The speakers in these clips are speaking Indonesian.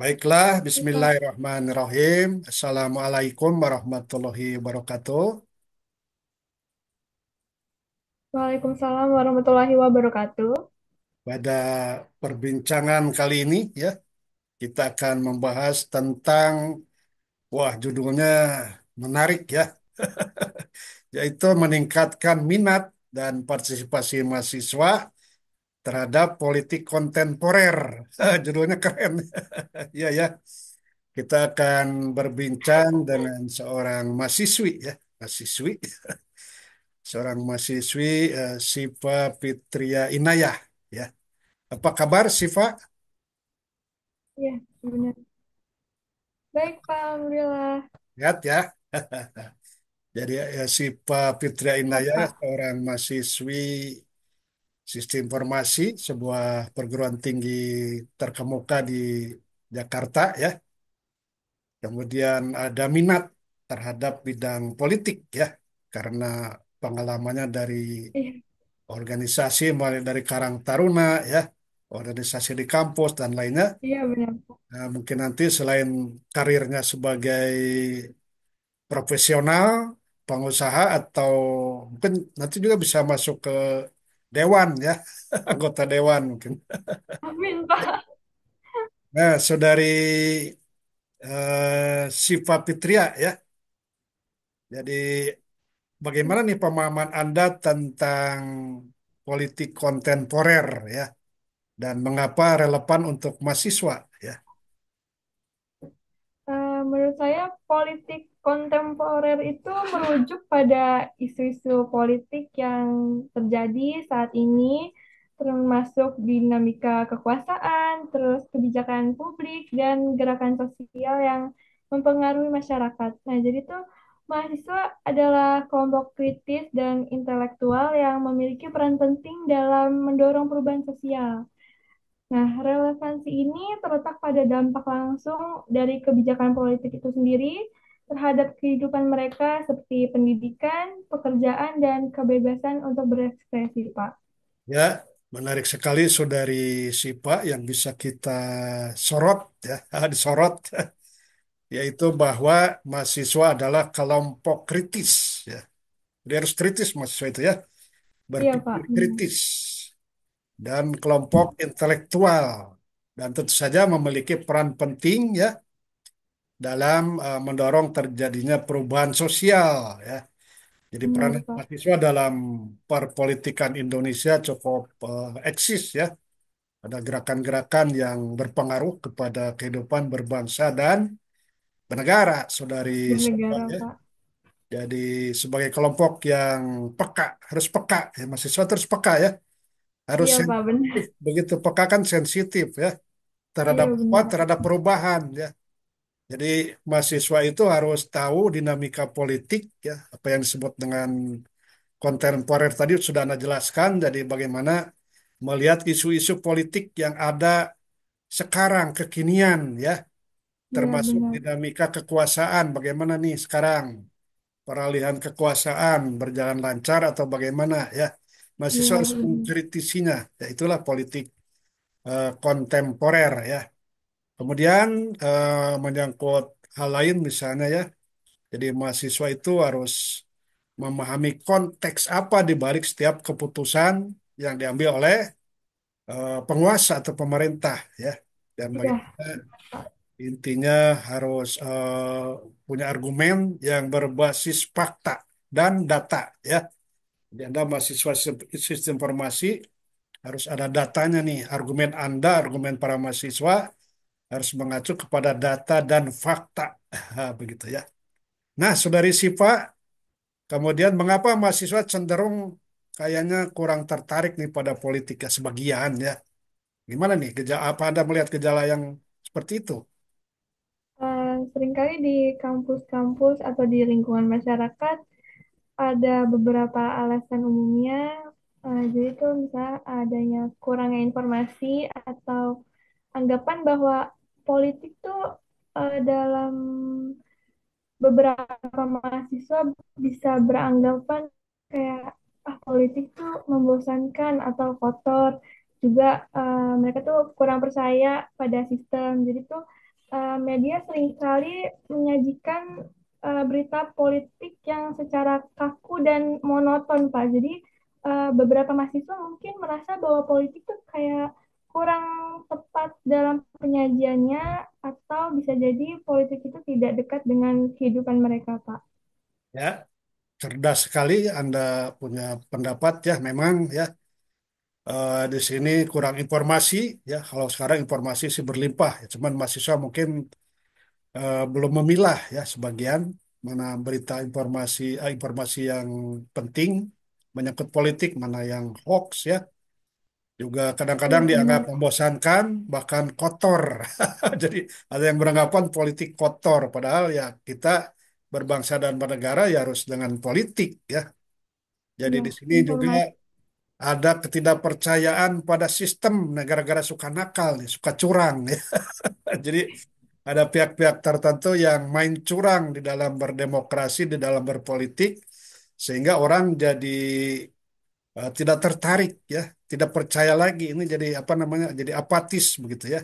Baiklah, bismillahirrahmanirrahim. Assalamualaikum warahmatullahi wabarakatuh. Waalaikumsalam warahmatullahi wabarakatuh. Pada perbincangan kali ini ya, kita akan membahas tentang wah judulnya menarik ya. yaitu meningkatkan minat dan partisipasi mahasiswa terhadap politik kontemporer. Judulnya keren. ya ya. Kita akan berbincang dengan seorang mahasiswi ya, mahasiswi. seorang mahasiswi uh, Siva Fitria Inayah ya. Apa kabar Siva? Iya, benar. Baik, Pak, alhamdulillah. Lihat ya. Jadi ya, Siva Fitria Inayah seorang mahasiswi sistem informasi sebuah perguruan tinggi terkemuka di Jakarta ya. Kemudian ada minat terhadap bidang politik ya karena pengalamannya dari iya. organisasi mulai dari Karang Taruna ya, organisasi di kampus dan lainnya. Iya benar. Nah, mungkin nanti selain karirnya sebagai profesional, pengusaha atau mungkin nanti juga bisa masuk ke dewan ya, anggota dewan mungkin. Amin, Pak. Nah, saudari eh, Siva Fitria ya. Jadi bagaimana nih pemahaman Anda tentang politik kontemporer ya dan mengapa relevan untuk mahasiswa ya? Eh, menurut saya politik kontemporer itu merujuk pada isu-isu politik yang terjadi saat ini, termasuk dinamika kekuasaan, terus kebijakan publik, dan gerakan sosial yang mempengaruhi masyarakat. Nah, jadi itu mahasiswa adalah kelompok kritis dan intelektual yang memiliki peran penting dalam mendorong perubahan sosial. Nah, relevansi ini terletak pada dampak langsung dari kebijakan politik itu sendiri, terhadap kehidupan mereka seperti pendidikan, pekerjaan, dan kebebasan untuk berekspresi, Pak. Ya, menarik sekali saudari Sipa yang bisa kita sorot, ya, disorot, yaitu bahwa mahasiswa adalah kelompok kritis, ya. Dia harus kritis mahasiswa itu ya, iya, berpikir ya, kritis dan kelompok intelektual dan tentu saja memiliki peran penting ya dalam uh, mendorong terjadinya perubahan sosial ya. Jadi hmm, peran mahasiswa dalam perpolitikan Indonesia cukup uh, eksis ya. Ada gerakan-gerakan yang berpengaruh kepada kehidupan berbangsa dan bernegara, saudari. Bernegara, ya. Jadi sebagai kelompok yang peka, harus peka, ya, mahasiswa terus peka ya. Harus iya, begitu peka kan sensitif ya terhadap iya, apa? Terhadap perubahan ya. Jadi mahasiswa itu harus tahu dinamika politik ya, apa yang disebut dengan kontemporer tadi sudah Anda jelaskan jadi bagaimana melihat isu-isu politik yang ada sekarang kekinian ya iya, termasuk ya, dinamika kekuasaan bagaimana nih sekarang peralihan kekuasaan berjalan lancar atau bagaimana ya mahasiswa ya, harus mengkritisinya ya itulah politik uh, kontemporer ya Kemudian eh, menyangkut hal lain misalnya ya, jadi mahasiswa itu harus memahami konteks apa di balik setiap keputusan yang diambil oleh eh, penguasa atau pemerintah ya. Dan iya. mereka intinya harus eh, punya argumen yang berbasis fakta dan data ya. Jadi Anda mahasiswa sistem informasi harus ada datanya nih, argumen Anda, argumen para mahasiswa harus mengacu kepada data dan fakta begitu ya. Nah, Saudari Siva, kemudian mengapa mahasiswa cenderung kayaknya kurang tertarik nih pada politik ya sebagian ya. Gimana nih gejala apa Anda melihat gejala yang seperti itu? Eh, seringkali di kampus-kampus atau di lingkungan masyarakat ada beberapa alasan umumnya eh, jadi itu misalnya adanya kurangnya informasi atau anggapan bahwa politik tuh uh, dalam beberapa mahasiswa bisa beranggapan kayak ah politik tuh membosankan atau kotor juga uh, mereka tuh kurang percaya pada sistem jadi tuh uh, media seringkali menyajikan uh, berita politik yang secara kaku dan monoton pak jadi uh, beberapa mahasiswa mungkin merasa bahwa politik tuh kayak kurang tepat dalam penyajiannya atau bisa jadi politik itu tidak dekat dengan kehidupan mereka, Pak. Ya, cerdas sekali Anda punya pendapat ya, memang ya. Uh, di sini kurang informasi ya kalau sekarang informasi sih berlimpah ya cuman mahasiswa mungkin uh, belum memilah ya sebagian mana berita informasi uh, informasi yang penting menyangkut politik mana yang hoax ya juga kadang-kadang hmm. dianggap membosankan, bahkan kotor. Jadi ada yang beranggapan politik kotor, padahal ya kita berbangsa dan bernegara ya harus dengan politik ya. Jadi iya, di sini juga ada ketidakpercayaan pada sistem negara-negara suka nakal nih, suka curang ya. Jadi ada pihak-pihak tertentu yang main curang di dalam berdemokrasi, di dalam berpolitik sehingga orang jadi uh, tidak tertarik ya tidak percaya lagi ini jadi apa namanya jadi apatis begitu ya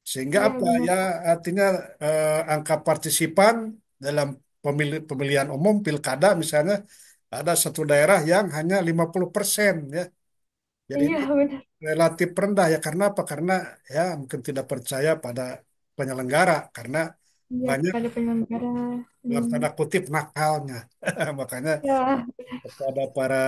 sehingga apa hmm. ya artinya eh, angka partisipan dalam pemili pemilihan umum pilkada misalnya ada satu daerah yang hanya 50% ya jadi iya, benar. relatif rendah ya karena apa karena ya mungkin tidak percaya pada penyelenggara karena iya, banyak penyelenggara dalam iya. tanda kutip nakalnya makanya ya. kepada para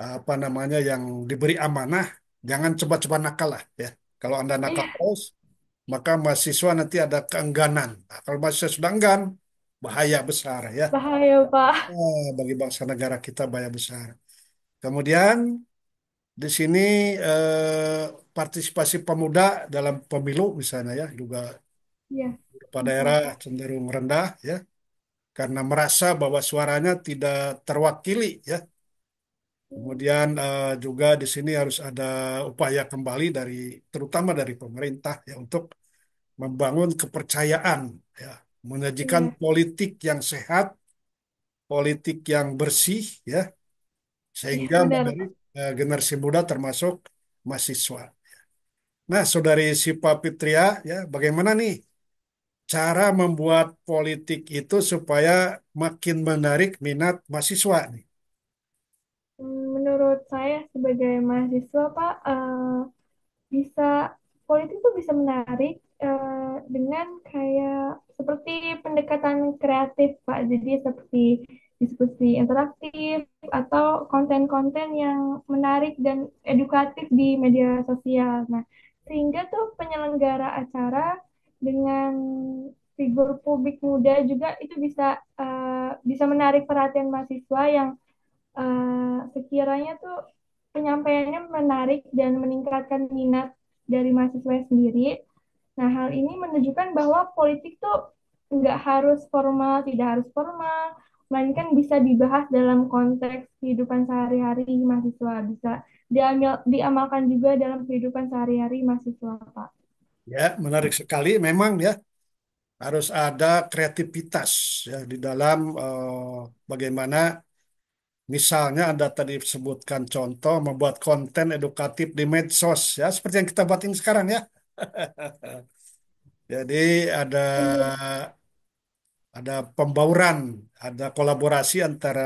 apa namanya yang diberi amanah jangan coba-coba nakal lah ya. Kalau Anda nakal iya. terus maka mahasiswa nanti ada keengganan. Nah, kalau mahasiswa sudah enggan bahaya besar ya. Bahaya, Pak. Nah, bagi bangsa negara kita bahaya besar. Kemudian di sini eh, partisipasi pemuda dalam pemilu misalnya ya juga ya. pada daerah cenderung rendah ya karena merasa bahwa suaranya tidak terwakili ya Kemudian uh, juga di sini harus ada upaya kembali dari terutama dari pemerintah ya untuk membangun kepercayaan ya, menyajikan yeah. Hmm. politik yang sehat, politik yang bersih ya sehingga ya, memberi uh, generasi muda termasuk mahasiswa. Nah, saudari Sipa Fitria ya bagaimana nih cara membuat politik itu supaya makin menarik minat mahasiswa nih? menurut saya sebagai mahasiswa Pak uh, bisa politik itu bisa menarik uh, dengan kayak seperti pendekatan kreatif Pak. Jadi seperti diskusi interaktif atau konten-konten yang menarik dan edukatif di media sosial. Nah, sehingga tuh penyelenggara acara dengan figur publik muda juga itu bisa uh, bisa menarik perhatian mahasiswa yang Eh, sekiranya tuh penyampaiannya menarik dan meningkatkan minat dari mahasiswa sendiri. Nah, hal ini menunjukkan bahwa politik tuh nggak harus formal, tidak harus formal, melainkan bisa dibahas dalam konteks kehidupan sehari-hari mahasiswa bisa diambil diamalkan juga dalam kehidupan sehari-hari mahasiswa pak ya menarik sekali memang ya harus ada kreativitas ya di dalam uh, bagaimana Misalnya Anda tadi sebutkan contoh membuat konten edukatif di medsos ya seperti yang kita buat ini sekarang ya. Jadi ada ada pembauran, ada kolaborasi antara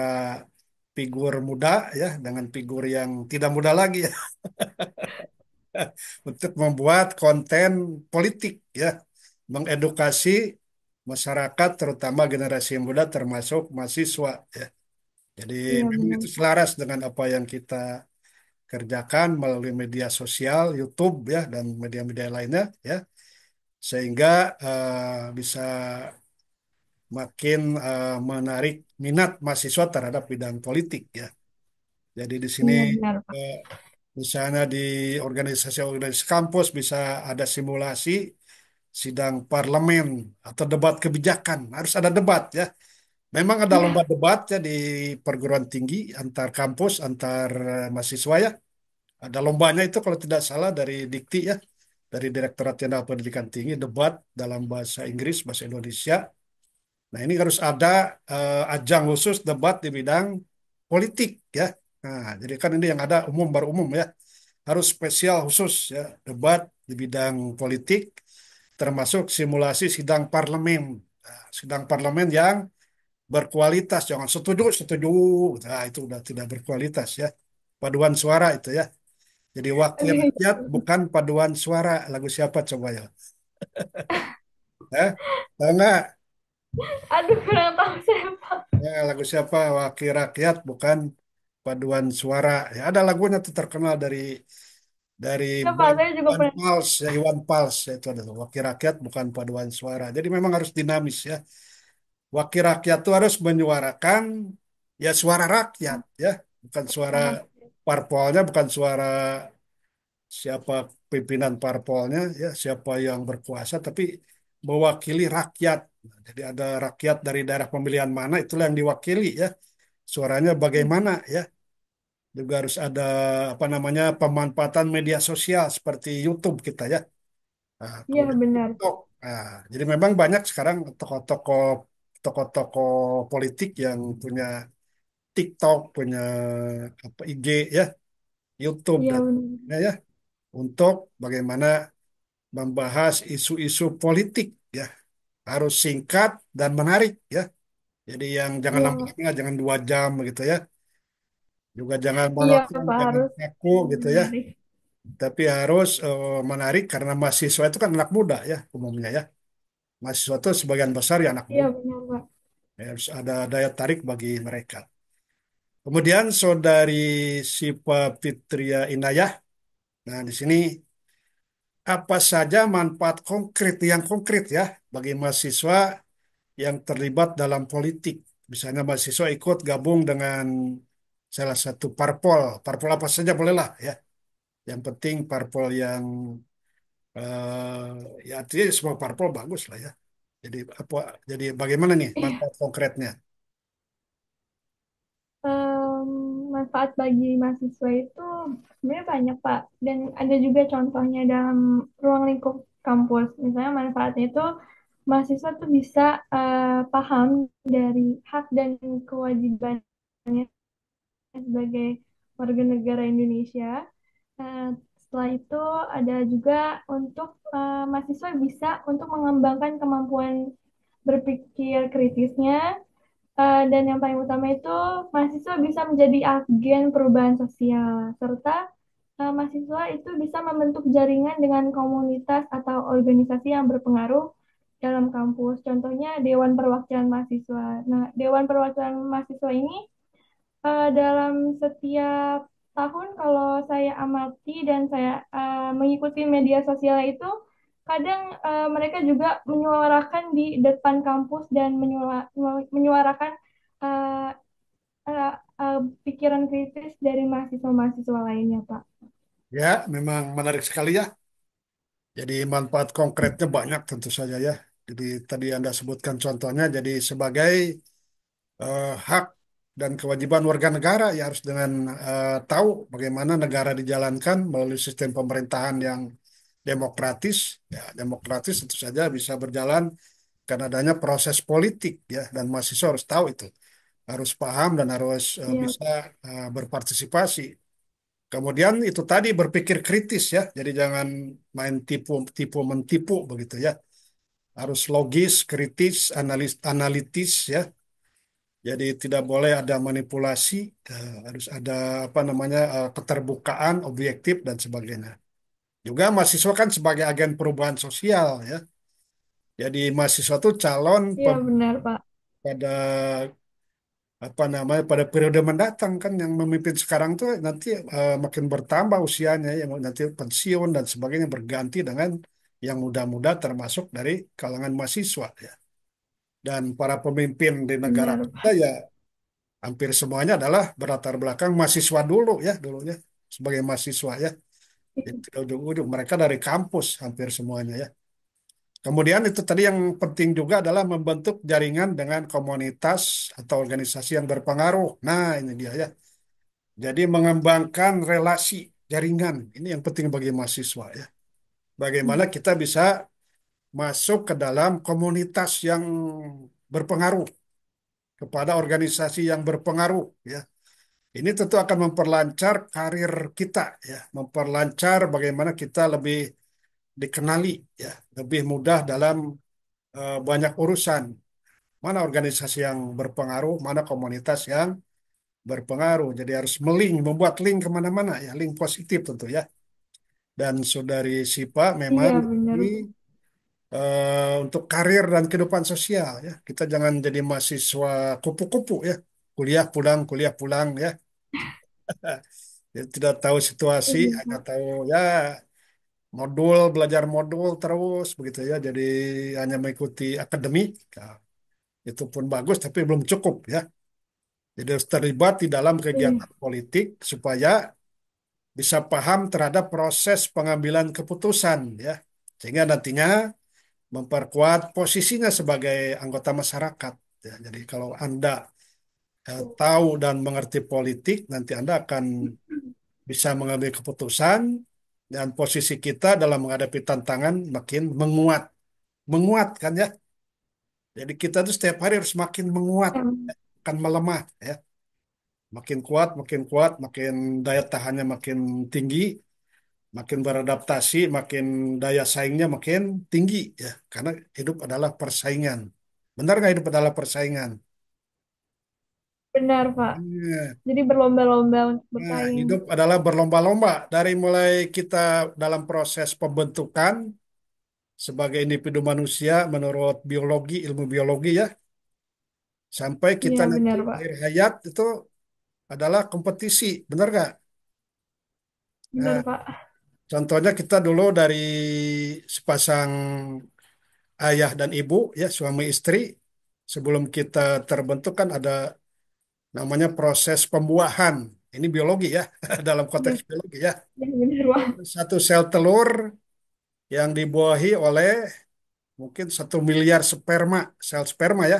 figur muda ya dengan figur yang tidak muda lagi ya. untuk membuat konten politik ya, mengedukasi masyarakat terutama generasi muda termasuk mahasiswa ya. Jadi Iya memang itu selaras dengan apa yang kita kerjakan melalui media sosial, YouTube ya dan media-media lainnya ya, sehingga uh, bisa makin uh, menarik minat mahasiswa terhadap bidang politik ya. Jadi di sini Iya benar Pak. misalnya eh, di organisasi-organisasi kampus bisa ada simulasi sidang parlemen atau debat kebijakan. Harus ada debat ya. Memang ada iya. lomba debat ya di perguruan tinggi antar kampus, antar eh, mahasiswa ya. Ada lombanya itu kalau tidak salah dari Dikti ya, dari Direktorat Jenderal Pendidikan Tinggi, debat dalam bahasa Inggris, bahasa Indonesia. Nah ini harus ada uh, ajang khusus debat di bidang politik ya. Nah jadi kan ini yang ada umum baru umum ya, harus spesial khusus ya debat di bidang politik, termasuk simulasi sidang parlemen, nah, sidang parlemen yang berkualitas jangan setuju setuju nah itu udah tidak berkualitas ya paduan suara itu ya jadi wakil rakyat bukan paduan suara lagu siapa coba ya eh aduh kurang tahu siapa ya lagu siapa wakil rakyat bukan paduan suara ya ada lagunya tuh terkenal dari dari Siapa? Iwan Pals ya Iwan Pals ya, itu adalah wakil rakyat bukan paduan suara jadi memang harus dinamis ya wakil rakyat itu harus menyuarakan ya suara rakyat ya bukan suara hmm. parpolnya bukan suara siapa pimpinan parpolnya ya siapa yang berkuasa tapi mewakili rakyat jadi ada rakyat dari daerah pemilihan mana itulah yang diwakili ya suaranya hmm. bagaimana ya juga harus ada apa namanya pemanfaatan media sosial seperti YouTube kita ya nah, iya benar Nah, jadi memang banyak sekarang tokoh-tokoh tokoh-tokoh politik yang punya TikTok, punya apa IG ya, YouTube Iya dan ya, ya, untuk bagaimana membahas isu-isu politik ya. Harus singkat dan menarik ya. Jadi yang jangan Iya, lama-lama, jangan dua jam gitu ya. Juga jangan iya monoton, jangan harus kaku gitu ya. Tapi harus uh, menarik karena mahasiswa itu kan anak muda ya umumnya ya mahasiswa itu sebagian besar ya anak iya, muda. Iya, Ya, harus ada daya tarik bagi mereka. Kemudian saudari Sipa Fitria Inayah. Nah, di sini apa saja manfaat konkret yang konkret ya bagi mahasiswa yang terlibat dalam politik. Misalnya mahasiswa ikut gabung dengan salah satu parpol. Parpol apa saja bolehlah ya. Yang penting parpol yang uh, ya artinya semua parpol bagus lah ya. Jadi apa? Jadi bagaimana nih iya. manfaat konkretnya? Um, manfaat bagi mahasiswa itu sebenarnya banyak Pak, dan ada juga contohnya dalam ruang lingkup kampus. Misalnya manfaatnya itu mahasiswa tuh bisa uh, paham dari hak dan kewajibannya sebagai warga negara Indonesia. Uh, setelah itu ada juga untuk uh, mahasiswa bisa untuk mengembangkan kemampuan berpikir kritisnya uh, dan yang paling utama itu mahasiswa bisa menjadi agen perubahan sosial serta uh, mahasiswa itu bisa membentuk jaringan dengan komunitas atau organisasi yang berpengaruh dalam kampus. Contohnya Dewan Perwakilan Mahasiswa. Nah, Dewan Perwakilan Mahasiswa ini uh, dalam setiap tahun kalau saya amati dan saya uh, mengikuti media sosial itu kadang uh, mereka juga menyuarakan di depan kampus dan menyuara, menyuarakan uh, uh, uh, pikiran kritis dari mahasiswa-mahasiswa lainnya, Pak. Ya, memang menarik sekali ya. Jadi manfaat konkretnya banyak tentu saja ya. Jadi tadi Anda sebutkan contohnya, jadi sebagai uh, hak dan kewajiban warga negara ya harus dengan uh, tahu bagaimana negara dijalankan melalui sistem pemerintahan yang demokratis ya demokratis tentu saja bisa berjalan karena adanya proses politik ya dan mahasiswa harus tahu itu harus paham dan harus uh, ya. bisa uh, berpartisipasi kemudian itu tadi berpikir kritis ya jadi jangan main tipu tipu mentipu begitu ya harus logis kritis analis analitis ya jadi tidak boleh ada manipulasi, eh, harus ada apa namanya eh, keterbukaan, objektif dan sebagainya. Juga mahasiswa kan sebagai agen perubahan sosial ya. Jadi mahasiswa itu calon Iya benar Pak. pada apa namanya pada periode mendatang kan yang memimpin sekarang tuh nanti eh, makin bertambah usianya yang nanti pensiun dan sebagainya berganti dengan yang muda-muda termasuk dari kalangan mahasiswa ya dan para pemimpin di negara Benar. kita ya hampir semuanya adalah berlatar belakang mahasiswa dulu ya dulunya sebagai mahasiswa ya ujung-ujung mereka dari kampus hampir semuanya ya kemudian itu tadi yang penting juga adalah membentuk jaringan dengan komunitas atau organisasi yang berpengaruh nah ini dia ya jadi mengembangkan relasi jaringan ini yang penting bagi mahasiswa ya bagaimana hmm. kita bisa masuk ke dalam komunitas yang berpengaruh kepada organisasi yang berpengaruh ya. Ini tentu akan memperlancar karir kita ya, memperlancar bagaimana kita lebih dikenali ya, lebih mudah dalam uh, banyak urusan. Mana organisasi yang berpengaruh, mana komunitas yang berpengaruh. Jadi harus meling membuat link kemana-mana ya, link positif tentu ya. Dan saudari Sipa memang iya, ini Eh, untuk karir dan kehidupan sosial ya. Kita jangan jadi mahasiswa kupu-kupu ya. Kuliah pulang, kuliah pulang ya. ya tidak tahu situasi, iya. hanya tahu ya modul belajar modul terus begitu ya. Jadi hanya mengikuti akademik. Ya. itu pun bagus tapi belum cukup ya. Jadi harus terlibat di dalam iya. kegiatan hmm. politik supaya bisa paham terhadap proses pengambilan keputusan ya. Sehingga nantinya memperkuat posisinya sebagai anggota masyarakat. Ya, jadi kalau Anda eh, tahu dan mengerti politik, nanti Anda akan bisa mengambil keputusan dan posisi kita dalam menghadapi tantangan makin menguat. Menguat kan ya. Jadi kita tuh setiap hari harus makin menguat, hmm. akan melemah ya. Makin kuat, makin kuat, makin daya tahannya makin tinggi, makin beradaptasi, makin daya saingnya makin tinggi ya. Karena hidup adalah persaingan. Benar nggak hidup adalah persaingan? Benar, Pak. Iya. Jadi berlomba-lomba untuk Nah, bersaing. hidup adalah berlomba-lomba dari mulai kita dalam proses pembentukan sebagai individu manusia menurut biologi, ilmu biologi ya, sampai Iya, kita nanti benar, Pak. akhir hayat itu adalah kompetisi, benar nggak? Benar, nah, Pak. Contohnya kita dulu dari sepasang ayah dan ibu, ya suami istri, sebelum kita terbentuk kan ada namanya proses pembuahan. Ini biologi ya, dalam konteks iya. biologi ya. Iya, satu sel telur yang dibuahi oleh mungkin satu miliar sperma, sel sperma ya.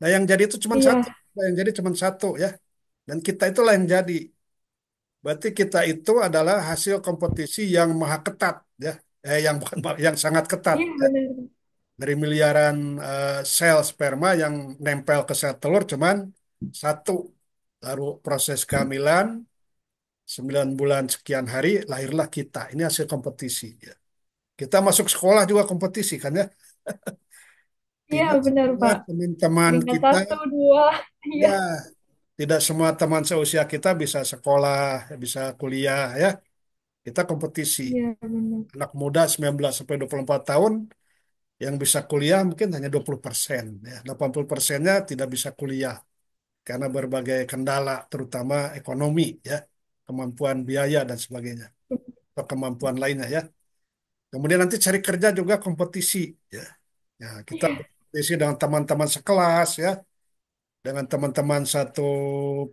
Nah yang jadi itu cuma iya. satu, yang jadi cuma satu ya. Dan kita itulah yang jadi Berarti kita itu adalah hasil kompetisi yang maha ketat ya, eh yang yang sangat ketat. Iya, ya. Dari miliaran uh, sel sperma yang nempel ke sel telur cuman satu lalu proses kehamilan sembilan bulan sekian hari lahirlah kita. Ini hasil kompetisi ya. Kita masuk sekolah juga kompetisi kan ya. Iya benar Pak. Teman-teman kita. Satu, dua. Iya. ya, Ya, tidak semua teman seusia kita bisa sekolah, bisa kuliah ya. Kita kompetisi. Iya, benar. Anak muda 19 sampai 24 tahun yang bisa kuliah mungkin hanya 20% ya. 80 persennya tidak bisa kuliah karena berbagai kendala terutama ekonomi ya, kemampuan biaya dan sebagainya. Atau kemampuan lainnya ya. Kemudian nanti cari kerja juga kompetisi ya. Ya, kita iya. kompetisi dengan teman-teman sekelas ya dengan teman-teman satu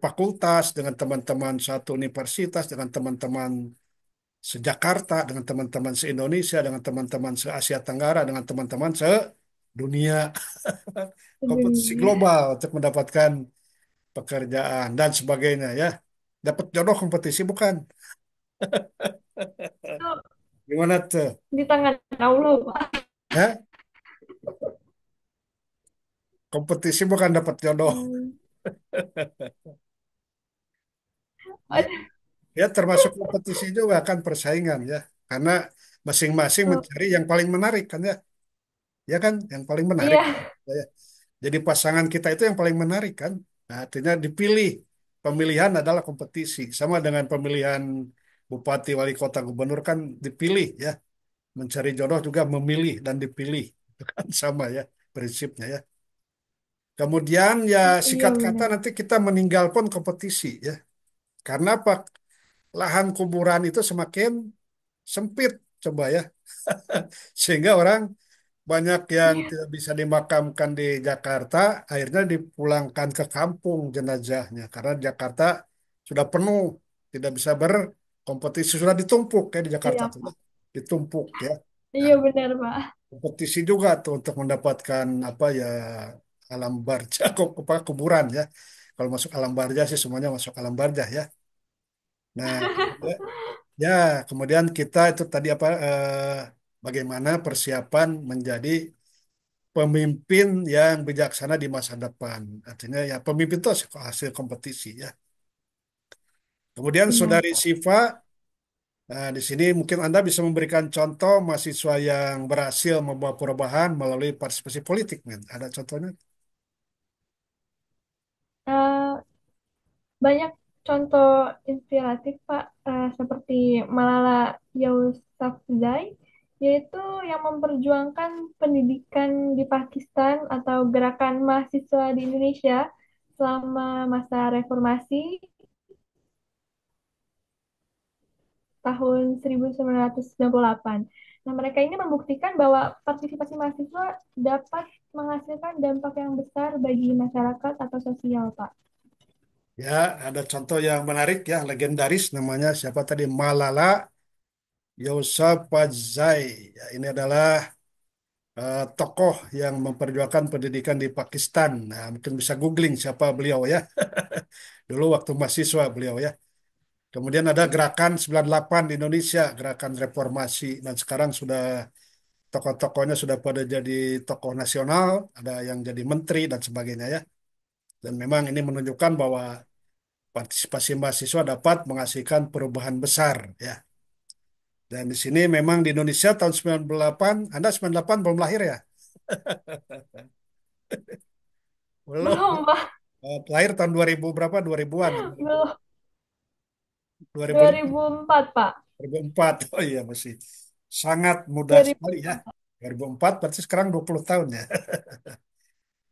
fakultas, dengan teman-teman satu universitas, dengan teman-teman sejakarta dengan teman-teman se-Indonesia, dengan teman-teman se-Asia Tenggara, dengan teman-teman se-dunia. Kompetisi global untuk mendapatkan pekerjaan dan sebagainya ya. Dapat jodoh kompetisi bukan? Gimana tuh? Di tangan Allah, Ya? Kompetisi bukan dapat jodoh. Hmm. Ya, ya termasuk kompetisi juga kan persaingan ya. Karena masing-masing hmm. mencari yang paling menarik kan ya. Ya kan yang paling menarik. yeah. Ya. Jadi pasangan kita itu yang paling menarik kan. Nah, artinya dipilih. Pemilihan adalah kompetisi. Sama dengan pemilihan bupati, wali kota, gubernur kan dipilih ya. Mencari jodoh juga memilih dan dipilih. Itu kan sama ya prinsipnya ya. Kemudian ya sikat iya, kata iya. nanti kita meninggal pun kompetisi ya. Karena apa? Lahan kuburan itu semakin sempit coba ya. Sehingga orang banyak yang iya. tidak bisa dimakamkan di Jakarta akhirnya dipulangkan ke kampung jenazahnya karena Jakarta sudah penuh, tidak bisa berkompetisi, sudah ditumpuk ya di Jakarta Iya, tuh. Ditumpuk ya. iya Nah, benar, Pak. kompetisi juga tuh untuk mendapatkan apa ya alam barja apa kuburan ya kalau masuk alam barja sih semuanya masuk alam barja ya nah ya, ya kemudian kita itu tadi apa eh, bagaimana persiapan menjadi pemimpin yang bijaksana di masa depan artinya ya pemimpin itu hasil kompetisi ya kemudian hmm. saudari Siva Nah, di sini mungkin Anda bisa memberikan contoh mahasiswa yang berhasil membawa perubahan melalui partisipasi politik, men. Ada contohnya? banyak contoh inspiratif Pak uh, seperti Malala Yousafzai yaitu yang memperjuangkan pendidikan di Pakistan atau gerakan mahasiswa di Indonesia selama masa reformasi tahun 1998. Nah, mereka ini membuktikan bahwa partisipasi mahasiswa dapat menghasilkan dampak yang besar bagi masyarakat atau sosial, Pak. Ya, ada contoh yang menarik ya, legendaris namanya siapa tadi? Malala Yousafzai. Ya, ini adalah uh, tokoh yang memperjuangkan pendidikan di Pakistan. Nah, mungkin bisa googling siapa beliau ya. Dulu waktu mahasiswa beliau ya. Kemudian ada gerakan 98 di Indonesia, gerakan reformasi dan sekarang sudah tokoh-tokohnya sudah pada jadi tokoh nasional, ada yang jadi menteri dan sebagainya ya. Dan memang ini menunjukkan bahwa partisipasi mahasiswa dapat menghasilkan perubahan besar ya. Dan di sini memang di Indonesia tahun 98, Anda 98 belum lahir ya? belum. Belum, Pak. Oh, lahir tahun 2000 berapa? 2000-an. Belum. 2000, 2004, Pak. 2004. Oh iya masih sangat mudah 2004. sekali ya. 2004 berarti sekarang 20 tahun ya.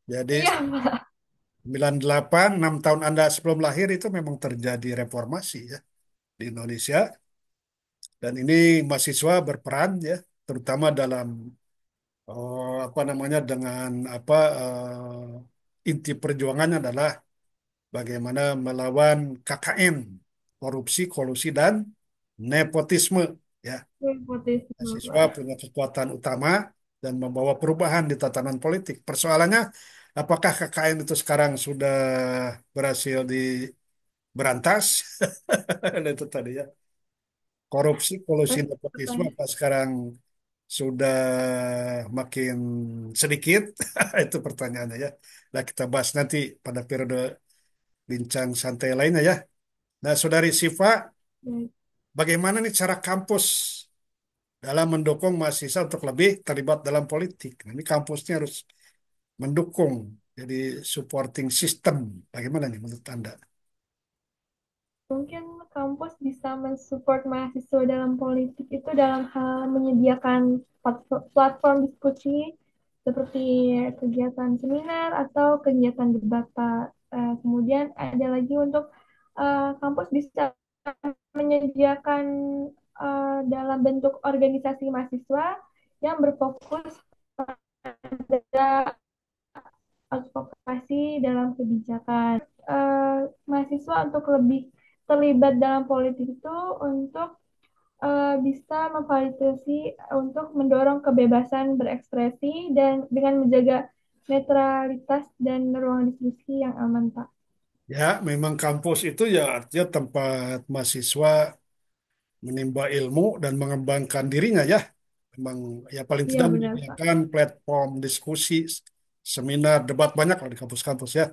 Jadi Iya, Pak. 98, 6 tahun Anda sebelum lahir itu memang terjadi reformasi ya di Indonesia. Dan ini mahasiswa berperan ya, terutama dalam oh, apa namanya dengan apa uh, inti perjuangannya adalah bagaimana melawan KKN, korupsi, kolusi dan nepotisme ya. Nepotisme. Mahasiswa punya kekuatan utama dan membawa perubahan di tatanan politik. Persoalannya apakah KKN itu sekarang sudah berhasil diberantas? itu tadi ya. Korupsi, kolusi, nepotisme apa sekarang sudah makin sedikit? itu pertanyaannya ya. Nah, kita bahas nanti pada periode bincang santai lainnya ya. Nah, Saudari Siva, hmm. bagaimana nih cara kampus dalam mendukung mahasiswa untuk lebih terlibat dalam politik? Nah, ini kampusnya harus mendukung jadi supporting system bagaimana nih menurut Anda? Mungkin kampus bisa mensupport mahasiswa dalam politik itu dalam hal menyediakan platform diskusi seperti kegiatan seminar atau kegiatan debat eh, kemudian ada lagi untuk eh, kampus bisa menyediakan eh, dalam bentuk organisasi mahasiswa yang berfokus pada advokasi dalam kebijakan. Uh, mahasiswa untuk lebih terlibat dalam politik itu untuk uh, bisa memfasilitasi untuk mendorong kebebasan berekspresi dan dengan menjaga netralitas dan ruang diskusi yang aman, Pak. Ya, memang kampus itu ya artinya tempat mahasiswa menimba ilmu dan mengembangkan dirinya ya. Memang ya paling tidak ya, menyediakan platform diskusi seminar, debat banyak di kampus-kampus ya.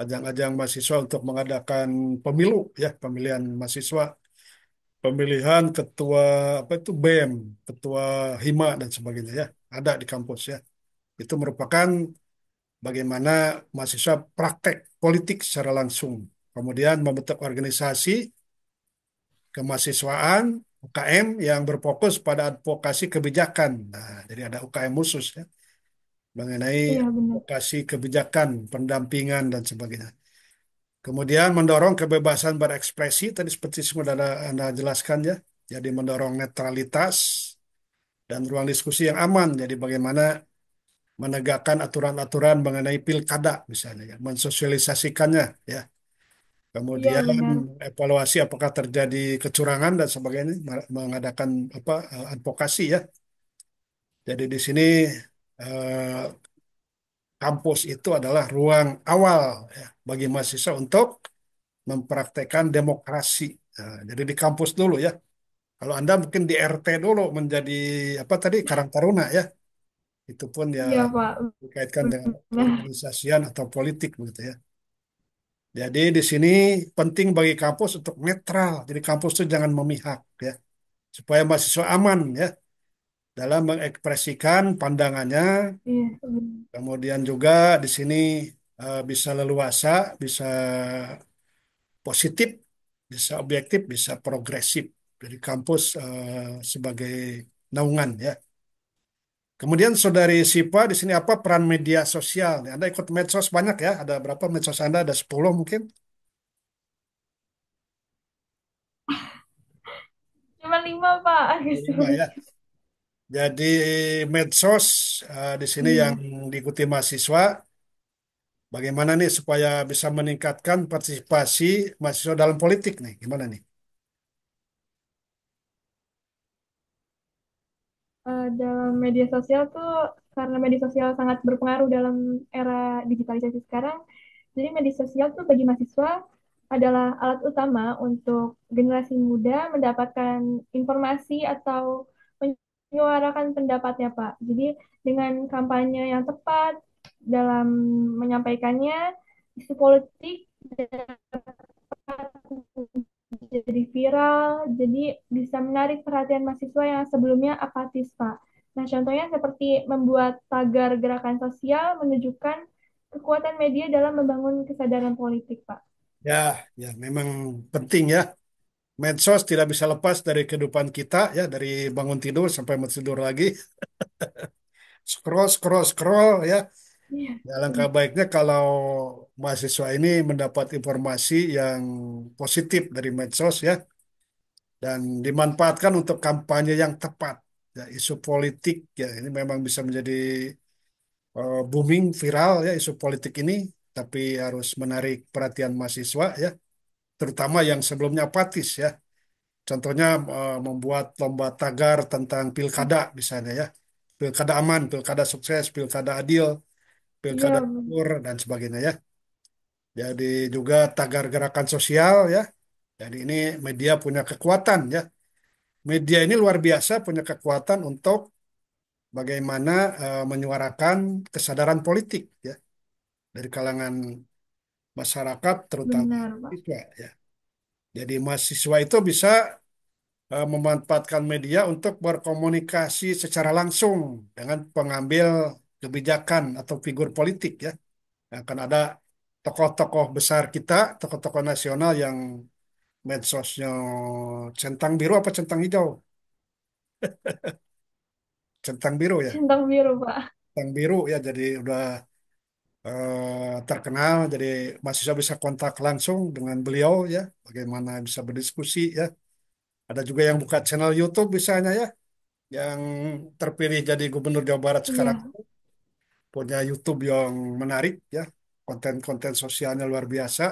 Ajang-ajang mahasiswa untuk mengadakan pemilu ya, pemilihan mahasiswa, pemilihan ketua apa itu BEM, ketua HIMA dan sebagainya ya. Ada di kampus ya. Itu merupakan bagaimana mahasiswa praktek politik secara langsung. Kemudian membentuk organisasi kemahasiswaan UKM yang berfokus pada advokasi kebijakan. Nah, jadi ada UKM khusus ya mengenai Iya lokasi kebijakan, pendampingan, dan sebagainya. Kemudian mendorong kebebasan berekspresi, tadi seperti semua Anda, Anda jelaskan ya, jadi mendorong netralitas dan ruang diskusi yang aman, jadi bagaimana menegakkan aturan-aturan mengenai pilkada misalnya, ya, mensosialisasikannya ya. Iya Kemudian benar. evaluasi apakah terjadi kecurangan dan sebagainya, mengadakan apa eh, advokasi ya. Jadi di sini eh, kampus itu adalah ruang awal ya, bagi mahasiswa untuk mempraktekkan demokrasi. Nah, jadi di kampus dulu ya. Kalau Anda mungkin di RT dulu menjadi apa tadi Karang Taruna ya. Itu pun ya, Iya, Pak. dikaitkan dengan iya. organisasian atau politik begitu ya. Jadi di sini penting bagi kampus untuk netral. Jadi kampus itu jangan memihak ya. Supaya mahasiswa aman ya dalam mengekspresikan pandangannya. Iya. Kemudian juga di sini uh, bisa leluasa, bisa positif, bisa objektif, bisa progresif dari kampus uh, sebagai naungan ya. Kemudian saudari Sipa di sini apa peran media sosial? Anda ikut medsos banyak ya? Ada berapa medsos Anda? Ada 10 mungkin? Cuma lima Pak. Lima ya. Jadi medsos uh, di sini hmm. yang diikuti mahasiswa, bagaimana nih supaya bisa meningkatkan partisipasi mahasiswa dalam politik nih? Gimana nih? Eh, dalam media sosial tuh karena media sosial sangat berpengaruh dalam era digitalisasi sekarang. Jadi media sosial tuh bagi mahasiswa adalah alat utama untuk generasi muda mendapatkan informasi atau menyuarakan pendapatnya Pak. Jadi dengan kampanye yang tepat dalam menyampaikannya isu politik jadi viral, jadi bisa menarik perhatian mahasiswa yang sebelumnya apatis Pak. Nah contohnya seperti membuat tagar gerakan sosial menunjukkan kekuatan media dalam membangun kesadaran politik Pak. Ya, ya memang penting ya medsos tidak bisa lepas dari kehidupan kita ya dari bangun tidur sampai mau tidur lagi scroll scroll scroll ya yeah. Iya. Ya, baiknya kalau mahasiswa ini mendapat informasi yang positif dari medsos ya dan dimanfaatkan untuk kampanye yang tepat ya isu politik ya ini memang bisa menjadi uh, booming viral ya isu politik ini tapi harus menarik perhatian mahasiswa ya terutama yang sebelumnya apatis ya. Contohnya eh, membuat lomba tagar tentang pilkada misalnya ya. Pilkada aman, pilkada sukses, pilkada adil, pilkada ya. dan sebagainya ya. Jadi juga tagar gerakan sosial ya. Jadi ini media punya kekuatan ya. Media ini luar biasa punya kekuatan untuk bagaimana uh, menyuarakan kesadaran politik ya dari kalangan masyarakat terutama Benar, Pak. mahasiswa ya. Jadi mahasiswa itu bisa uh, memanfaatkan media untuk berkomunikasi secara langsung dengan pengambil kebijakan atau figur politik ya. Akan ada tokoh-tokoh besar kita, tokoh-tokoh nasional yang medsosnya centang biru apa centang hijau? centang biru ya. centang biru, Pak. Centang biru ya jadi udah uh, terkenal jadi mahasiswa bisa kontak langsung dengan beliau ya bagaimana bisa berdiskusi ya ada juga yang buka channel YouTube misalnya ya yang terpilih jadi gubernur Jawa Barat iya. sekarang yeah. punya YouTube yang menarik ya konten-konten sosialnya luar biasa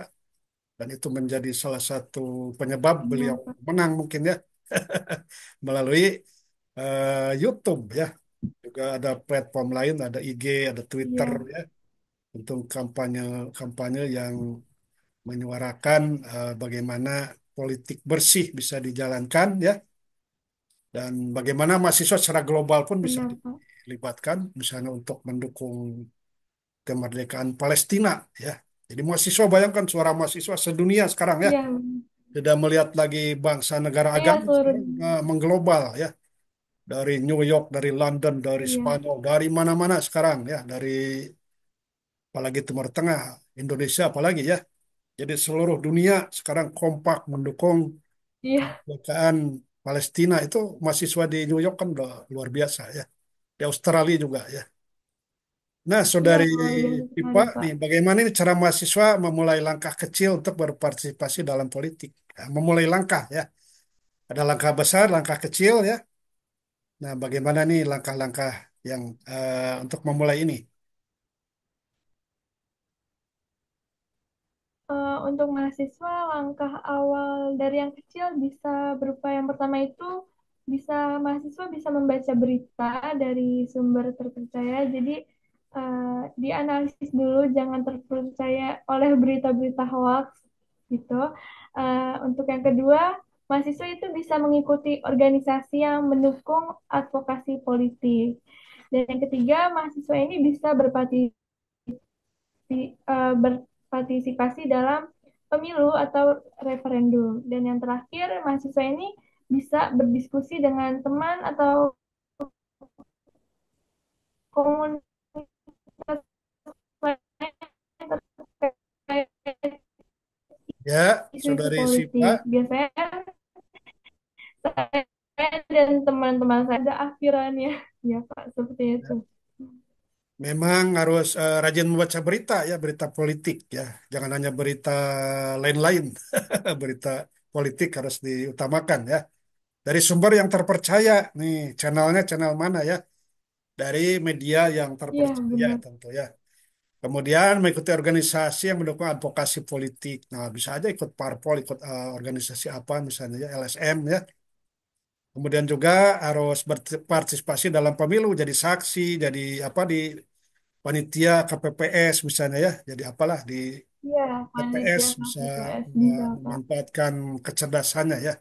dan itu menjadi salah satu penyebab iya, beliau menang mungkin ya melalui uh, YouTube ya juga ada platform lain ada IG ada Twitter yeah. ya untuk kampanye kampanye yang menyuarakan uh, bagaimana politik bersih bisa dijalankan ya dan bagaimana mahasiswa secara global pun bisa dilibatkan misalnya untuk mendukung kemerdekaan Palestina ya jadi mahasiswa bayangkan suara mahasiswa sedunia sekarang ya, ya. tidak melihat lagi bangsa negara ya, agama uh, mengglobal ya dari New York dari London dari ya. Spanyol dari mana-mana sekarang ya dari apalagi Timur Tengah, Indonesia apalagi ya. Jadi seluruh dunia sekarang kompak mendukung Iya. kemerdekaan Palestina itu mahasiswa di New York kan udah luar biasa ya. Di Australia juga ya. Nah, iya, Saudari luar biasa Pipa, iya, sekali, iya, nih bagaimana ini cara mahasiswa memulai langkah kecil untuk berpartisipasi dalam politik? Nah, memulai langkah ya. Ada langkah besar, langkah kecil ya. Nah, bagaimana nih langkah-langkah yang uh, untuk memulai ini? untuk mahasiswa langkah awal dari yang kecil bisa berupa yang pertama itu bisa mahasiswa bisa membaca berita dari sumber terpercaya. Jadi uh, dianalisis dulu, jangan terpercaya oleh berita-berita hoax gitu. Uh, untuk yang kedua, mahasiswa itu bisa mengikuti organisasi yang mendukung advokasi politik. Dan yang ketiga, mahasiswa ini bisa berpartisipasi, uh, eh, berpartisipasi dalam pemilu atau referendum. Dan yang terakhir, mahasiswa ini bisa berdiskusi dengan teman atau komunitas Ya, saudari Sipa. Biasanya saya dan teman-teman saya ada akhirannya. Ya, Pak, seperti itu memang harus uh, rajin membaca berita ya, berita politik ya. Jangan hanya berita lain-lain. berita politik harus diutamakan ya. Dari sumber yang terpercaya nih, channelnya channel mana ya? Dari media yang iya, terpercaya ya, tentu ya. Kemudian mengikuti organisasi yang mendukung advokasi politik. Nah, bisa aja ikut parpol, ikut uh, organisasi apa misalnya ya, LSM ya Kemudian juga harus berpartisipasi dalam pemilu, jadi saksi, jadi apa di panitia KPPS misalnya ya, jadi apalah di Iya, KPPS panitia bisa KPPS juga, memanfaatkan kecerdasannya ya.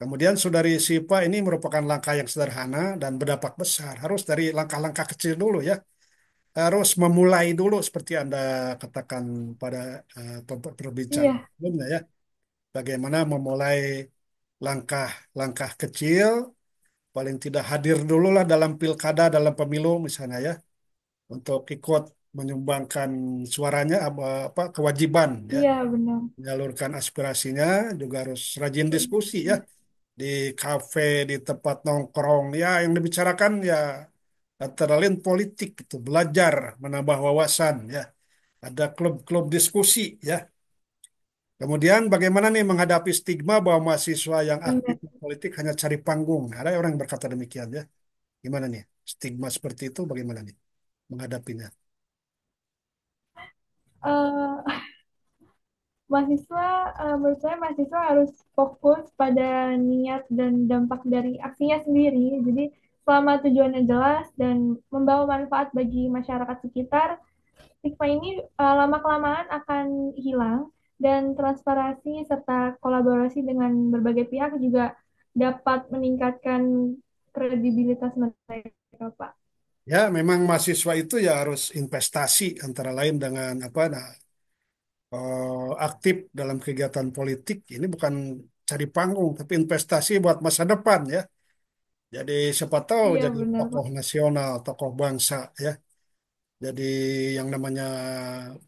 Kemudian saudari Sipa ini merupakan langkah yang sederhana dan berdampak besar. Harus dari langkah-langkah kecil dulu ya. Harus memulai dulu seperti Anda katakan pada uh, perbincangan Iya, sebelumnya ya. Bagaimana memulai langkah-langkah kecil, paling tidak hadir dulu lah dalam pilkada, dalam pemilu misalnya ya, untuk ikut menyumbangkan suaranya apa kewajiban ya. ya benar. Menyalurkan aspirasinya juga harus rajin diskusi ya di kafe, di tempat nongkrong. Ya, yang dibicarakan ya lain politik itu belajar menambah wawasan ya. Ada klub-klub diskusi ya Kemudian bagaimana nih menghadapi stigma bahwa mahasiswa yang iya. aktif di politik hanya cari panggung? Ada orang yang berkata demikian ya. Gimana nih? Stigma seperti itu bagaimana nih menghadapinya? Uh, mahasiswa, uh, menurut saya mahasiswa harus fokus pada niat dan dampak dari aksinya sendiri. Jadi selama tujuannya jelas dan membawa manfaat bagi masyarakat sekitar, stigma ini uh, eh, lama kelamaan akan hilang dan transparansi serta kolaborasi dengan berbagai pihak juga dapat meningkatkan kredibilitas mereka, Pak. Ya, memang mahasiswa itu ya harus investasi antara lain dengan apa nah eh, aktif dalam kegiatan politik ini bukan cari panggung tapi investasi buat masa depan ya. Jadi siapa tahu iya, jadi benar. tokoh nasional, tokoh bangsa ya. Jadi yang namanya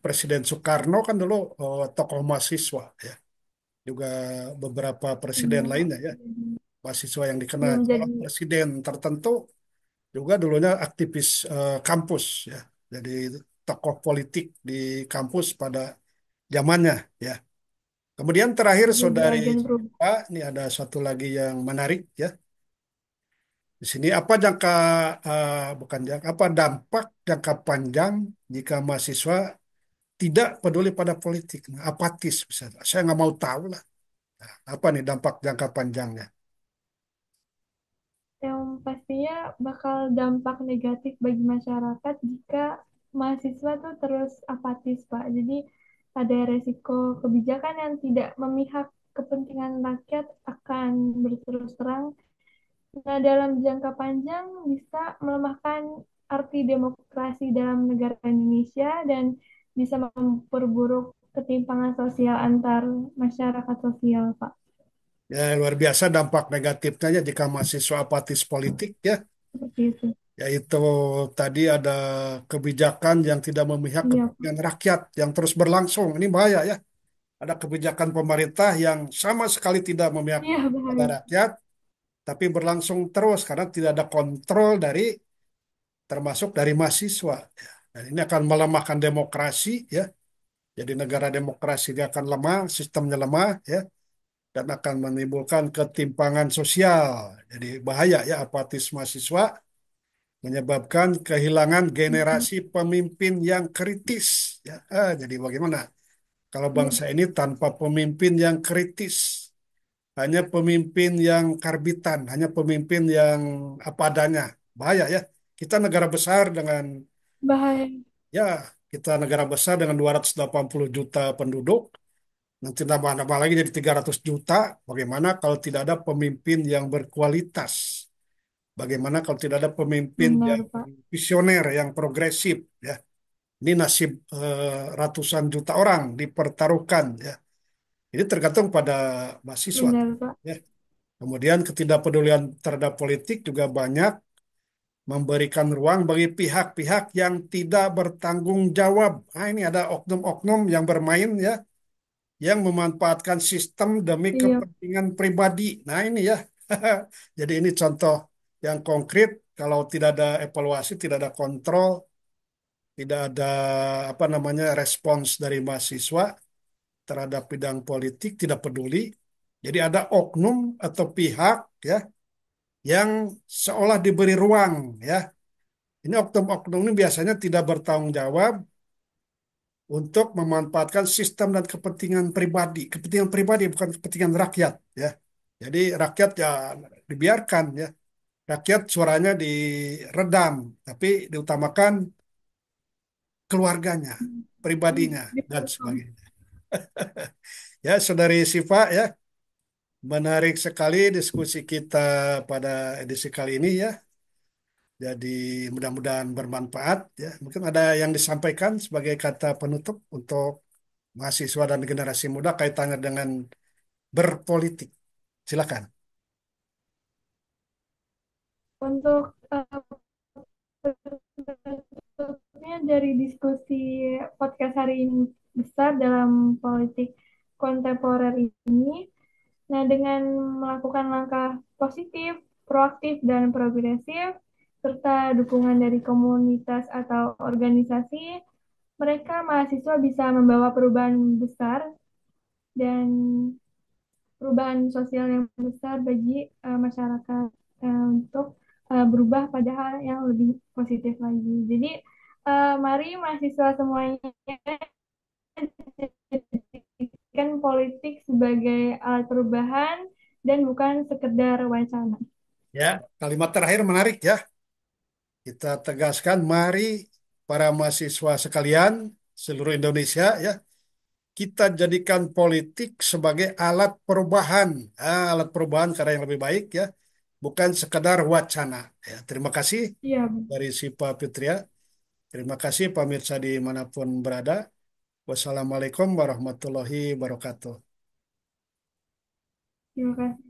Presiden Soekarno kan dulu oh, tokoh mahasiswa ya. Juga beberapa presiden hmm. lainnya ya. Mahasiswa yang dikenal. Hmm, jadi... presiden tertentu juga dulunya aktivis uh, kampus ya. Jadi tokoh politik di kampus pada zamannya ya. Kemudian terakhir saudari Pak, ini ada satu lagi yang menarik ya di sini apa jangka uh, bukan jangka apa dampak jangka panjang jika mahasiswa tidak peduli pada politik, nah, apatis misalnya. Saya nggak mau tahu lah. Nah, apa nih dampak jangka panjangnya? Yang pastinya bakal dampak negatif bagi masyarakat jika mahasiswa tuh terus apatis, Pak. Jadi ada resiko kebijakan yang tidak memihak kepentingan rakyat akan berterus terang Nah, dalam jangka panjang bisa melemahkan arti demokrasi dalam negara Indonesia dan bisa memperburuk ketimpangan sosial antar masyarakat sosial, Pak. Ya, luar biasa dampak negatifnya ya jika mahasiswa apatis politik ya. Seperti itu. Yaitu tadi ada kebijakan yang tidak memihak ya. rakyat yang terus berlangsung. Ini bahaya ya. Ada kebijakan pemerintah yang sama sekali tidak memihak iya, ya, kepada rakyat tapi berlangsung terus karena tidak ada kontrol dari termasuk dari mahasiswa. Dan ini akan melemahkan demokrasi ya. Jadi negara demokrasi dia akan lemah, sistemnya lemah ya dan akan menimbulkan ketimpangan sosial. Jadi bahaya ya apatis mahasiswa menyebabkan kehilangan generasi mm-hmm. pemimpin yang kritis ya. Eh, jadi bagaimana kalau bangsa mm-hmm. ini tanpa pemimpin yang kritis hanya pemimpin yang karbitan, hanya pemimpin yang apa adanya. Bahaya ya. Kita negara besar dengan bahaya. Ya, kita negara besar dengan 280 juta penduduk. Nanti nambah-nambah lagi jadi 300 juta. Bagaimana kalau tidak ada pemimpin yang berkualitas? Bagaimana kalau tidak ada pemimpin Benar, yang Pak. visioner, yang progresif ya. Ini nasib eh, ratusan juta orang dipertaruhkan ya jadi tergantung pada mahasiswa. Benar, Ya. Kemudian ketidakpedulian terhadap politik juga banyak memberikan ruang bagi pihak-pihak yang tidak bertanggung jawab. Nah, ini ada oknum-oknum yang bermain ya, yang memanfaatkan sistem demi iya. kepentingan pribadi. Nah ini ya, jadi ini contoh yang konkret. Kalau tidak ada evaluasi, tidak ada kontrol, tidak ada apa namanya respons dari mahasiswa, terhadap bidang politik tidak peduli. Jadi ada oknum atau pihak ya yang seolah diberi ruang ya. Ini oknum-oknum ini biasanya tidak bertanggung jawab untuk memanfaatkan sistem dan kepentingan pribadi. Kepentingan pribadi bukan kepentingan rakyat ya. Jadi rakyat ya dibiarkan ya. Rakyat suaranya diredam tapi diutamakan keluarganya, pribadinya dan sebagainya. ya, saudari Siva ya. Menarik sekali diskusi kita pada edisi kali ini ya. Jadi mudah-mudahan bermanfaat ya. Mungkin ada yang disampaikan sebagai kata penutup untuk mahasiswa dan generasi muda kaitannya dengan berpolitik. Silakan. Untuk uh, dari diskusi podcast hari ini besar dalam politik kontemporer ini. Nah, dengan melakukan langkah positif, proaktif, dan progresif, serta dukungan dari komunitas atau organisasi, mereka mahasiswa bisa membawa perubahan besar dan perubahan sosial yang besar bagi uh, masyarakat uh, untuk uh, berubah pada hal yang lebih positif lagi. Jadi, uh, mari mahasiswa semuanya menjadikan politik sebagai alat eh, perubahan dan bukan sekedar wacana. Ya, kalimat terakhir menarik ya. Kita tegaskan mari para mahasiswa sekalian seluruh Indonesia ya kita jadikan politik sebagai alat perubahan, ah, alat perubahan karena yang lebih baik ya, bukan sekedar wacana. Ya, terima kasih ya. dari Sipa Fitria. Terima kasih pemirsa dimanapun berada. Wassalamualaikum warahmatullahi wabarakatuh. Terima kasih.